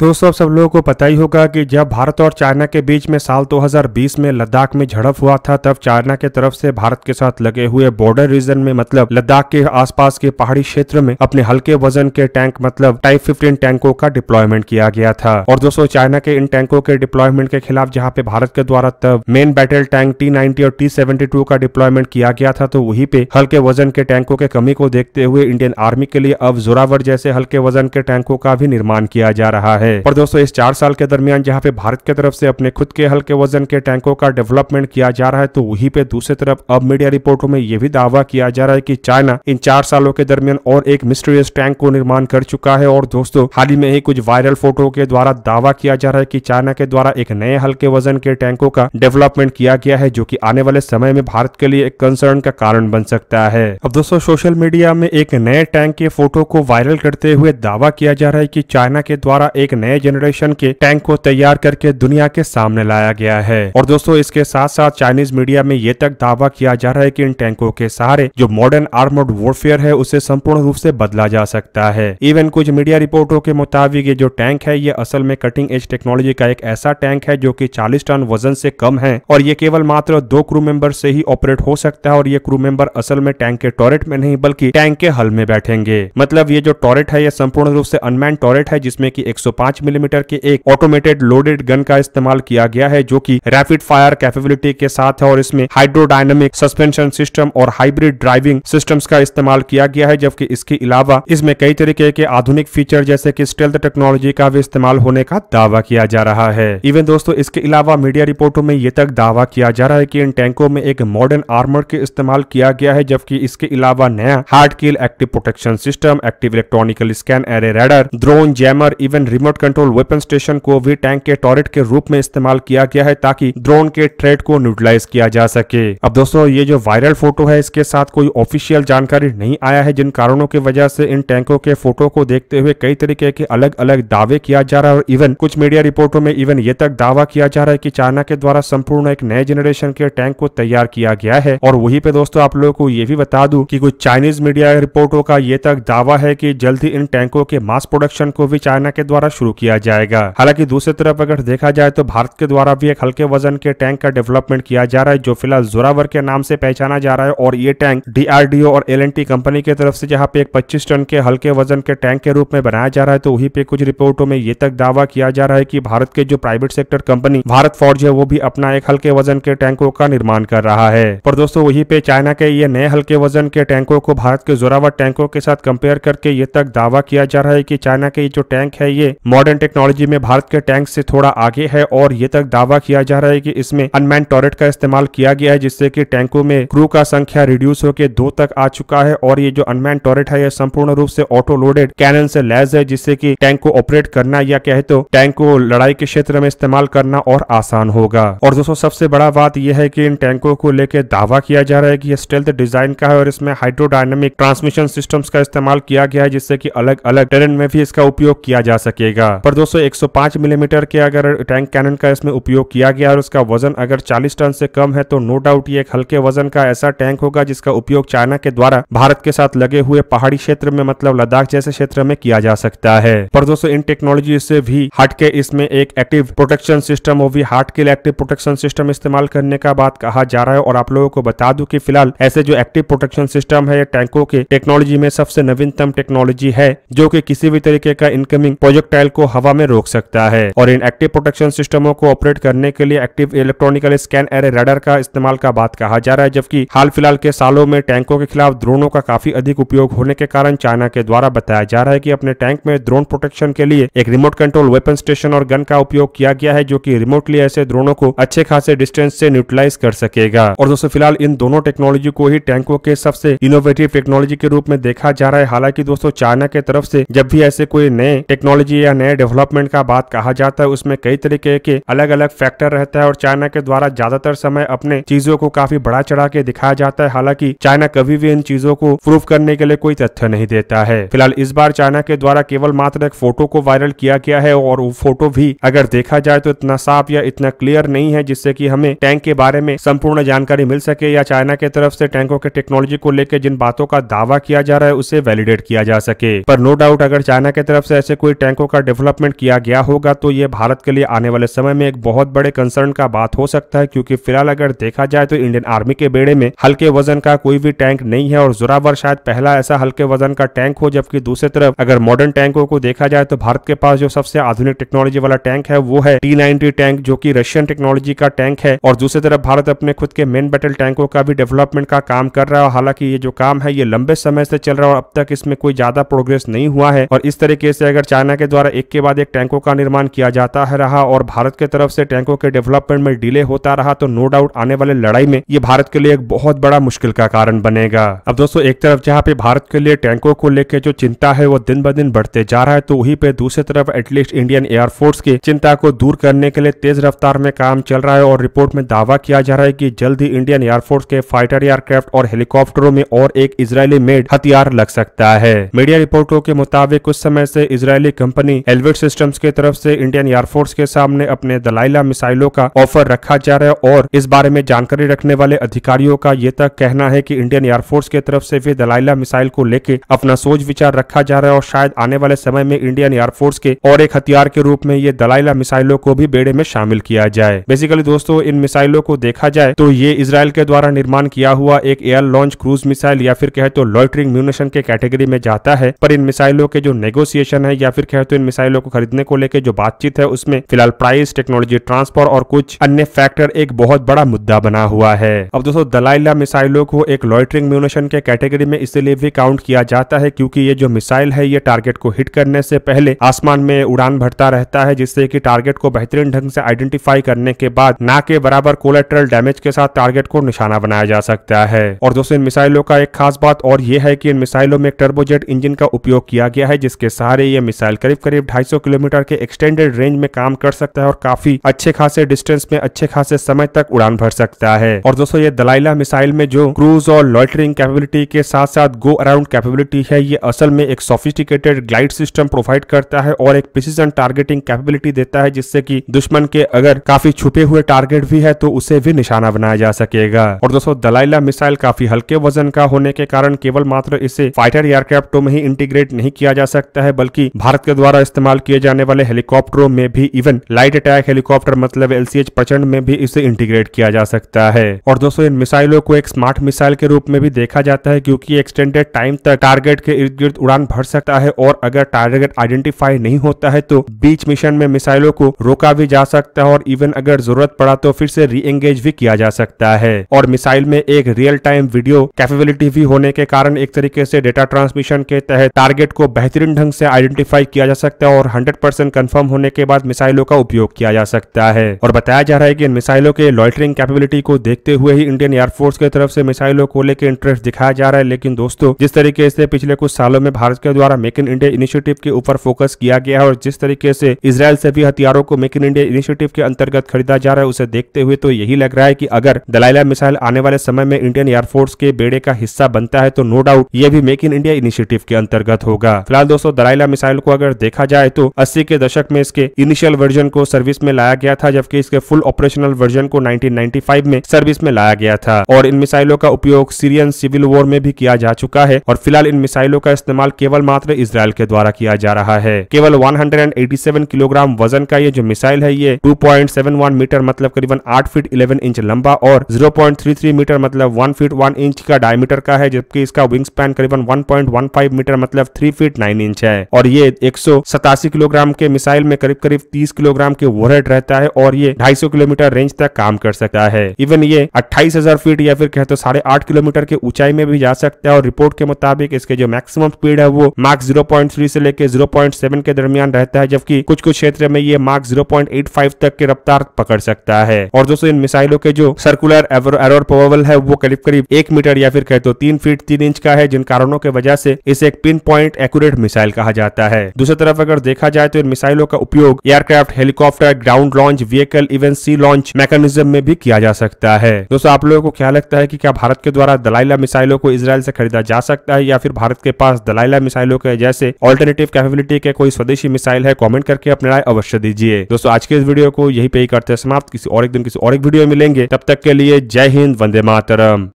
दोस्तों अब सब लोगों को पता ही होगा कि जब भारत और चाइना के बीच में साल 2020 में लद्दाख में झड़प हुआ था तब चाइना के तरफ से भारत के साथ लगे हुए बॉर्डर रीजन में मतलब लद्दाख के आसपास के पहाड़ी क्षेत्र में अपने हल्के वजन के टैंक मतलब टाइप 15 टैंकों का डिप्लॉयमेंट किया गया था और दोस्तों चाइना के इन टैंकों के डिप्लॉयमेंट के खिलाफ जहाँ पे भारत के द्वारा तब मेन बैटल टैंक टी और टी का डिप्लॉयमेंट किया गया था तो वही पे हल्के वजन के टैंकों के कमी को देखते हुए इंडियन आर्मी के लिए अब जोरावर जैसे हल्के वजन के टैंकों का भी निर्माण किया जा रहा है है और दोस्तों इस चार साल के दरमियान जहाँ पे भारत की तरफ से अपने खुद के हल्के वजन के टैंकों का डेवलपमेंट किया जा रहा है तो वही पे दूसरी तरफ अब मीडिया रिपोर्टों में यह भी दावा किया जा रहा है की चाइना इन चार सालों के दरमियान और एक मिस्ट्रियस टैंक को निर्माण कर चुका है और दोस्तों हाल ही में ही कुछ वायरल फोटो के द्वारा दावा किया जा रहा है की चाइना के द्वारा एक नए हल्के वजन के टैंकों का डेवलपमेंट किया गया है जो की आने वाले समय में भारत के लिए एक कंसर्न का कारण बन सकता है अब दोस्तों सोशल मीडिया में एक नए टैंक के फोटो को वायरल करते हुए दावा किया जा रहा है की चाइना के द्वारा एक नए जनरेशन के टैंक को तैयार करके दुनिया के सामने लाया गया है और दोस्तों इसके साथ साथ चाइनीज मीडिया में ये तक दावा किया जा रहा है की इन टैंकों के सहारे जो मॉडर्न आर्मोड वॉरफेयर है उसे संपूर्ण रूप से बदला जा सकता है इवन कुछ मीडिया रिपोर्टों के मुताबिक ये जो टैंक है ये असल में कटिंग एज टेक्नोलॉजी का एक ऐसा टैंक है जो की चालीस टन वजन से कम है और ये केवल मात्र दो क्रू मेंबर से ही ऑपरेट हो सकता है और ये क्रू मेंबर असल में टैंक के टॉयलेट में नहीं बल्कि टैंक के हल में बैठेंगे मतलब ये जो टॉयलेट है ये संपूर्ण रूप से अनमैन टॉयलेट है जिसमें की पांच मिलीमीटर के एक ऑटोमेटेड लोडेड गन का इस्तेमाल किया गया है जो की रैपिड फायर कैपेबिलिटी के साथ है और इसमें हाइड्रोडाइनमिक सस्पेंशन सिस्टम और हाइब्रिड ड्राइविंग सिस्टम का इस्तेमाल किया गया है जबकि इसके अलावा इसमें कई तरीके के आधुनिक फीचर जैसे की स्टेल्थ टेक्नोलॉजी का भी इस्तेमाल होने का दावा किया जा रहा है इवन दोस्तों इसके अलावा मीडिया रिपोर्टों में ये तक दावा किया जा रहा है कि इन टैंकों में एक मॉडर्न आर्मर के इस्तेमाल किया गया है जबकि इसके अलावा नया hard kill active protection system active electronical scan array radar drone jammer even remote remote control weapon station को भी टैंक के टॉरेट के रूप में इस्तेमाल किया गया है ताकि ड्रोन के ट्रेड को न्यूटिलाइज किया जा सके अब दोस्तों ये जो वायरल फोटो है इसके साथ कोई ऑफिशियल जानकारी नहीं आया है जिन कारणों की वजह से इन टैंकों के फोटो को देखते हुए कई तरीके के अलग अलग दावे किया जा रहा है और इवन कुछ मीडिया रिपोर्टों में इवन ये तक दावा किया जा रहा है की चाइना के द्वारा संपूर्ण एक नए जनरेशन के टैंक को तैयार किया गया है और वही पे दोस्तों आप लोगों को ये भी बता दू की कुछ चाइनीज मीडिया रिपोर्टों का ये तक दावा है की जल्द ही इन टैंकों के मास प्रोडक्शन को भी चाइना के द्वारा शुरू शुरू किया जाएगा हालांकि दूसरी तरफ अगर देखा जाए तो भारत के द्वारा भी एक हल्के वजन के टैंक का डेवलपमेंट किया जा रहा है जो फिलहाल जोरावर के नाम से पहचाना जा रहा है और ये टैंक डीआरडीओ और एल कंपनी की तरफ से जहाँ पे एक पच्चीस टन के हल्के वजन के टैंक के रूप में बनाया जा रहा है तो वही पे कुछ रिपोर्टों में ये तक दावा किया जा रहा है की भारत के जो प्राइवेट सेक्टर कंपनी भारत फौज है वो भी अपना एक हल्के वजन के टैंकों का निर्माण कर रहा है पर दोस्तों वही पे चाइना के ये नए हल्के वजन के टैंकों को भारत के जोरावर टैंकों के साथ कंपेयर करके ये तक दावा किया जा रहा है की चाइना के जो टैंक है ये मॉडर्न टेक्नोलॉजी में भारत के टैंक से थोड़ा आगे है और ये तक दावा किया जा रहा है कि इसमें अनमैन टॉयलेट का इस्तेमाल किया गया है जिससे कि टैंकों में क्रू का संख्या रिड्यूस होकर दो तक आ चुका है और ये जो अनमैन टॉयलेट है यह संपूर्ण रूप से ऑटो लोडेड कैनन से लैस है जिससे की टैंक को ऑपरेट करना या कहे तो टैंक को लड़ाई के क्षेत्र में इस्तेमाल करना और आसान होगा और दोस्तों सबसे बड़ा बात यह है की इन टैंकों को लेकर दावा किया जा रहा है की स्टेल्थ डिजाइन का है और इसमें हाइड्रोडायनेमिक ट्रांसमिशन सिस्टम का इस्तेमाल किया गया है जिससे की अलग अलग टेरेन में भी इसका उपयोग किया जा सकेगा जाएगा पर दोस्तों 105 मिलीमीटर mm के अगर टैंक कैनन का इसमें उपयोग किया गया और उसका वजन अगर 40 टन से कम है तो नो डाउट ये एक हल्के वजन का ऐसा टैंक होगा जिसका उपयोग चाइना के द्वारा भारत के साथ लगे हुए पहाड़ी क्षेत्र में मतलब लद्दाख जैसे क्षेत्र में किया जा सकता है पर दोस्तों इन टेक्नोलॉजी से भी हटके इसमें एक एक्टिव प्रोटेक्शन सिस्टम वो भी हार्ट के लिए एक्टिव प्रोटेक्शन सिस्टम इस्तेमाल करने का बात कहा जा रहा है और आप लोगों को बता दूं कि फिलहाल ऐसे जो एक्टिव प्रोटेक्शन सिस्टम है टैंकों के टेक्नोलॉजी में सबसे नवीनतम टेक्नोलॉजी है जो कि किसी भी तरीके का इनकमिंग प्रोजेक्टाइल मिसाइल को हवा में रोक सकता है और इन एक्टिव प्रोटेक्शन सिस्टमों को ऑपरेट करने के लिए active electronical scan array radar का इस्तेमाल का बात कहा जा रहा है जबकि हाल फिलहाल के सालों में टैंकों के खिलाफ ड्रोनों का काफी अधिक उपयोग होने के कारण चाइना के द्वारा बताया जा रहा है की अपने टैंक में ड्रोन प्रोटेक्शन के लिए एक रिमोट कंट्रोल वेपन स्टेशन और गन का उपयोग किया गया है जो की रिमोटली ऐसे ड्रोनों को अच्छे खासे डिस्टेंस ऐसी न्यूट्रलाइज कर सकेगा और दोस्तों फिलहाल इन दोनों टेक्नोलॉजी को ही टैंकों के सबसे इनोवेटिव टेक्नोलॉजी के रूप में देखा जा रहा है हालांकि दोस्तों चाइना के तरफ से जब भी ऐसे कोई नए टेक्नोलॉजी या नए डेवलपमेंट का बात कहा जाता है उसमें कई तरीके के अलग अलग फैक्टर रहता है और चाइना के द्वारा ज्यादातर समय अपने चीजों को काफी बड़ा चढ़ा के दिखाया जाता है हालांकि चाइना कभी भी इन चीजों को प्रूव करने के लिए कोई तथ्य नहीं देता है फिलहाल इस बार चाइना के द्वारा केवल मात्र एक फोटो को वायरल किया गया है और वो फोटो भी अगर देखा जाए तो इतना साफ या इतना क्लियर नहीं है जिससे की हमें टैंक के बारे में संपूर्ण जानकारी मिल सके या चाइना के तरफ से टैंकों के टेक्नोलॉजी को लेकर जिन बातों का दावा किया जा रहा है उसे वैलिडेट किया जा सके पर नो डाउट अगर चाइना के तरफ से ऐसे कोई टैंकों का डेवलपमेंट किया गया होगा तो ये भारत के लिए आने वाले समय में एक बहुत बड़े कंसर्न का बात हो सकता है क्योंकि फिलहाल अगर देखा जाए तो इंडियन आर्मी के बेड़े में हल्के वजन का कोई भी टैंक नहीं है और जोरावर शायद पहला ऐसा हल्के वजन का टैंक हो जबकि दूसरी तरफ अगर मॉडर्न टैंकों को देखा जाए तो भारत के पास जो सबसे आधुनिक टेक्नोलॉजी वाला टैंक है वो है टी टैंक जो की रशियन टेक्नोलॉजी का टैंक है और दूसरी तरफ भारत अपने खुद के मेन बैटल टैंकों का भी डेवलपमेंट का काम कर रहा है हालांकि ये जो काम है ये लंबे समय से चल रहा है और अब तक इसमें कोई ज्यादा प्रोग्रेस नहीं हुआ है और इस तरीके से अगर चाइना के द्वारा एक के बाद एक टैंकों का निर्माण किया जाता है रहा और भारत के तरफ से टैंकों के डेवलपमेंट में डिले होता रहा तो नो डाउट आने वाले लड़ाई में ये भारत के लिए एक बहुत बड़ा मुश्किल का कारण बनेगा अब दोस्तों एक तरफ जहाँ पे भारत के लिए टैंकों को लेकर जो चिंता है वो दिन ब दिन बढ़ते जा रहा है तो वही पे दूसरी तरफ एटलीस्ट इंडियन एयरफोर्स की चिंता को दूर करने के लिए तेज रफ्तार में काम चल रहा है और रिपोर्ट में दावा किया जा रहा है की जल्द ही इंडियन एयरफोर्स के फाइटर एयरक्राफ्ट और हेलीकॉप्टरों में और एक इसराइली मेड हथियार लग सकता है मीडिया रिपोर्टों के मुताबिक कुछ समय से इसराइली कंपनी एलवेट सिस्टम्स के तरफ से इंडियन एयरफोर्स के सामने अपने दलाइला मिसाइलों का ऑफर रखा जा रहा है और इस बारे में जानकारी रखने वाले अधिकारियों का ये तक कहना है कि इंडियन एयरफोर्स के तरफ से भी दलाइला मिसाइल को लेकर अपना सोच विचार रखा जा रहा है और शायद आने वाले समय में इंडियन एयरफोर्स के और एक हथियार के रूप में ये दलाइला मिसाइलों को भी बेड़े में शामिल किया जाए बेसिकली दोस्तों इन मिसाइलों को देखा जाए तो ये इसराइल के द्वारा निर्माण किया हुआ एक एयर लॉन्च क्रूज मिसाइल या फिर कहे तो लॉयटरिंग म्यूनेशन के कैटेगरी में जाता है पर इन मिसाइलों के जो नेगोसिएशन है या फिर कहे तो इन मिसाइलों को खरीदने को लेकर जो बातचीत है उसमें फिलहाल प्राइस टेक्नोलॉजी ट्रांसफर और कुछ अन्य फैक्टर एक बहुत बड़ा मुद्दा बना हुआ है अब दोस्तों दलाइला मिसाइलों को एक लॉयटरिंग म्यूनेशन के कैटेगरी में इसलिए भी काउंट किया जाता है क्योंकि ये जो मिसाइल है ये टारगेट को हिट करने से पहले आसमान में उड़ान भरता रहता है जिससे कि टारगेट को बेहतरीन ढंग से आइडेंटिफाई करने के बाद ना के बराबर कोलेट्रल डैमेज के साथ टारगेट को निशाना बनाया जा सकता है और दोस्तों इन मिसाइलों का एक खास बात और ये है की इन मिसाइलों में एक टर्बोजेट इंजन का उपयोग किया गया है जिसके सहारे ये मिसाइल करीब करीब ढाई सौ किलोमीटर के एक्सटेंडेड रेंज में काम कर सकता है और काफी अच्छे खासे डिस्टेंस में अच्छे खासे समय तक उड़ान भर सकता है और दोस्तों ये दलाइला मिसाइल में जो क्रूज और लॉटरिंग कैपेबिलिटी के साथ साथ गो अराउंड कैपेबिलिटी है ये असल में एक सोफिस्टिकेटेड ग्लाइड सिस्टम प्रोवाइड करता है और एक प्रिसीजन टारगेटिंग कैपेबिलिटी देता है जिससे कि दुश्मन के अगर काफी छुपे हुए टारगेट भी है तो उसे भी निशाना बनाया जा सकेगा और दोस्तों दलाइला मिसाइल काफी हल्के वजन का होने के कारण केवल मात्र इसे फाइटर एयरक्राफ्टों तो में ही इंटीग्रेट नहीं किया जा सकता है बल्कि भारत के द्वारा इस इस्तेमाल किए जाने वाले हेलीकॉप्टरों में भी इवन लाइट अटैक हेलीकॉप्टर मतलब एलसीएच प्रचंड में भी इसे इंटीग्रेट किया जा सकता है और दोस्तों इन मिसाइलों को एक स्मार्ट मिसाइल के रूप में भी देखा जाता है क्योंकि एक्सटेंडेड टाइम तक टारगेट के इर्द गिर्द उड़ान भर सकता है और अगर टारगेट आइडेंटिफाई नहीं होता है तो बीच मिशन में मिसाइलों को रोका भी जा सकता है और इवन अगर जरूरत पड़ा तो फिर से री एंगेज भी किया जा सकता है और मिसाइल में एक रियल टाइम वीडियो कैपेबिलिटी भी होने के कारण एक तरीके से डेटा ट्रांसमिशन के तहत टारगेट को बेहतरीन ढंग से आइडेंटिफाई किया जा सकता है है और 100 परसेंट कन्फर्म होने के बाद मिसाइलों का उपयोग किया जा सकता है और बताया जा रहा है कि इन मिसाइलों के लॉइटरिंग कैपेबिलिटी को देखते हुए ही इंडियन एयरफोर्स की तरफ से मिसाइलों को लेकर इंटरेस्ट दिखाया जा रहा है लेकिन दोस्तों जिस तरीके से पिछले कुछ सालों में भारत के द्वारा मेक इन इंडिया इनिशिएटिव के ऊपर फोकस किया गया है और जिस तरीके से इसराइल से भी हथियारों को मेक इन इंडिया इनिशिएटिव के अंतर्गत खरीदा जा रहा है उसे देखते हुए तो यही लग रहा है की अगर दलाइला मिसाइल आने वाले समय में इंडियन एयरफोर्स के बेड़े का हिस्सा बनता है तो नो डाउट ये भी मेक इन इंडिया इनिशिएटिव के अंतर्गत होगा फिलहाल दोस्तों दलाइला मिसाइल को अगर देखा जाए तो 80 के दशक में इसके इनिशियल वर्जन को सर्विस में लाया गया था जबकि इसके फुल ऑपरेशनल वर्जन को 1995 में सर्विस में लाया गया था और इन मिसाइलों का उपयोग सीरियन सिविल वॉर में भी किया जा चुका है और फिलहाल इन मिसाइलों का इस्तेमाल केवल मात्र इसराइल के द्वारा किया जा रहा है केवल 187 किलोग्राम वजन का ये जो मिसाइल है ये 2.71 मीटर मतलब करीबन 8 फीट 11 इंच लंबा और 0.33 मीटर मतलब 1 फीट 1 इंच का डायमीटर का है जबकि इसका विंग स्पैन करीबन 1.15 मीटर मतलब 3 फीट 9 इंच है और ये एक सतासी किलोग्राम के मिसाइल में करीब करीब तीस किलोग्राम के ओवरहेड रहता है और ये ढाई किलोमीटर रेंज तक काम कर सकता है इवन ये अट्ठाईस फीट या फिर कहते तो साढ़े आठ किलोमीटर के ऊंचाई में भी जा सकता है और रिपोर्ट के मुताबिक इसके जो मैक्सिमम स्पीड है वो मार्क जीरो से लेकर जीरो के दरमियान रहता है जबकि कुछ कुछ क्षेत्र में ये मार्क जीरो तक की रफ्तार पकड़ सकता है और दोस्तों इन मिसाइलों के जो सर्कुलर एरोर पवेबल है वो करीब करीब एक मीटर या फिर कहते तो तीन फीट तीन इंच का है जिन कारणों की वजह से इसे एक पिन पॉइंट एक्यूरेट मिसाइल कहा जाता है दूसरी तरफ अगर देखा जाए तो इन मिसाइलों का उपयोग aircraft helicopter ground launch vehicle even sea launch mechanism में भी किया जा सकता है दोस्तों आप लोगों को क्या लगता है की क्या भारत के द्वारा दलाईला मिसाइलों को इसराइल से खरीदा जा सकता है या फिर भारत के पास दलाईला मिसाइलों के जैसे ऑल्टरनेटिव कैपेबिलिटी के कोई स्वदेशी मिसाइल है कॉमेंट करके अपने राय अवश्य दीजिए दोस्तों आज के इस वीडियो को यही पे ही करते हैं समाप्त किसी और एक दिन किसी और एक वीडियो मिलेंगे तब तक के लिए जय हिंद वंदे मातरम